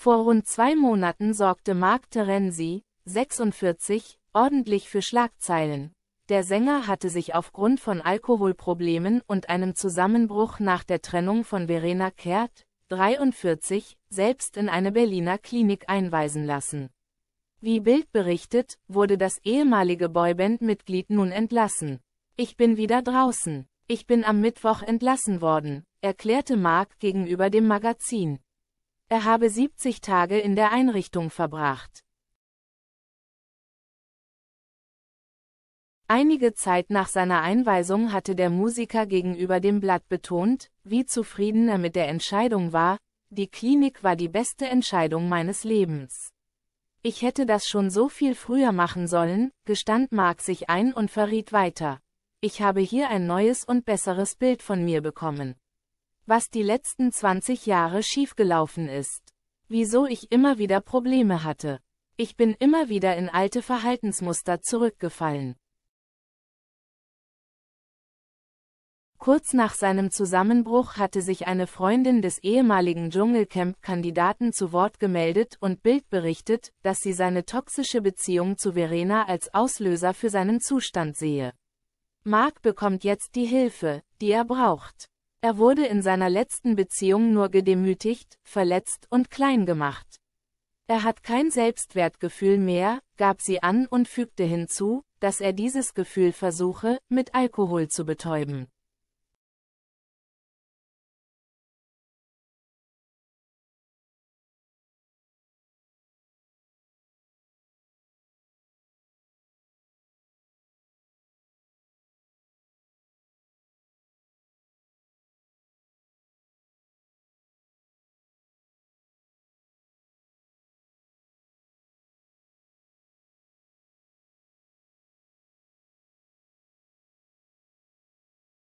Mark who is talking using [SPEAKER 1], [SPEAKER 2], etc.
[SPEAKER 1] Vor rund zwei Monaten sorgte Mark Terenzi, 46, ordentlich für Schlagzeilen. Der Sänger hatte sich aufgrund von Alkoholproblemen und einem Zusammenbruch nach der Trennung von Verena Kehrt, 43, selbst in eine Berliner Klinik einweisen lassen. Wie Bild berichtet, wurde das ehemalige Boyband-Mitglied nun entlassen. Ich bin wieder draußen. Ich bin am Mittwoch entlassen worden, erklärte Mark gegenüber dem Magazin er habe 70 Tage in der Einrichtung verbracht. Einige Zeit nach seiner Einweisung hatte der Musiker gegenüber dem Blatt betont, wie zufrieden er mit der Entscheidung war, die Klinik war die beste Entscheidung meines Lebens. Ich hätte das schon so viel früher machen sollen, gestand Mark sich ein und verriet weiter. Ich habe hier ein neues und besseres Bild von mir bekommen was die letzten 20 Jahre schiefgelaufen ist. Wieso ich immer wieder Probleme hatte. Ich bin immer wieder in alte Verhaltensmuster zurückgefallen. Kurz nach seinem Zusammenbruch hatte sich eine Freundin des ehemaligen Dschungelcamp-Kandidaten zu Wort gemeldet und Bild berichtet, dass sie seine toxische Beziehung zu Verena als Auslöser für seinen Zustand sehe. Mark bekommt jetzt die Hilfe, die er braucht. Er wurde in seiner letzten Beziehung nur gedemütigt, verletzt und klein gemacht. Er hat kein Selbstwertgefühl mehr, gab sie an und fügte hinzu, dass er dieses Gefühl versuche, mit Alkohol zu betäuben.